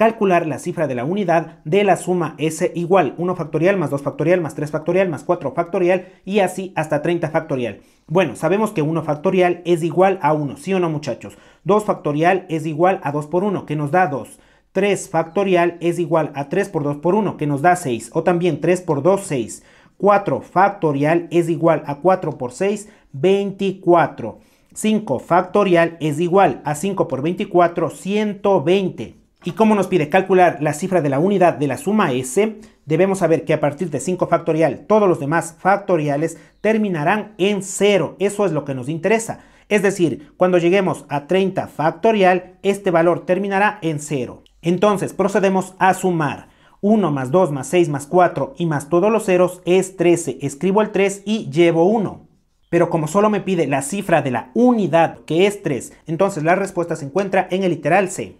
calcular la cifra de la unidad de la suma S igual 1 factorial más 2 factorial más 3 factorial más 4 factorial y así hasta 30 factorial. Bueno, sabemos que 1 factorial es igual a 1, ¿sí o no muchachos? 2 factorial es igual a 2 por 1, que nos da 2. 3 factorial es igual a 3 por 2 por 1, que nos da 6, o también 3 por 2, 6. 4 factorial es igual a 4 por 6, 24. 5 factorial es igual a 5 por 24, 120. ¿Y como nos pide calcular la cifra de la unidad de la suma S? Debemos saber que a partir de 5 factorial, todos los demás factoriales terminarán en 0. Eso es lo que nos interesa. Es decir, cuando lleguemos a 30 factorial, este valor terminará en 0. Entonces procedemos a sumar. 1 más 2 más 6 más 4 y más todos los ceros es 13. Escribo el 3 y llevo 1. Pero como solo me pide la cifra de la unidad, que es 3, entonces la respuesta se encuentra en el literal C.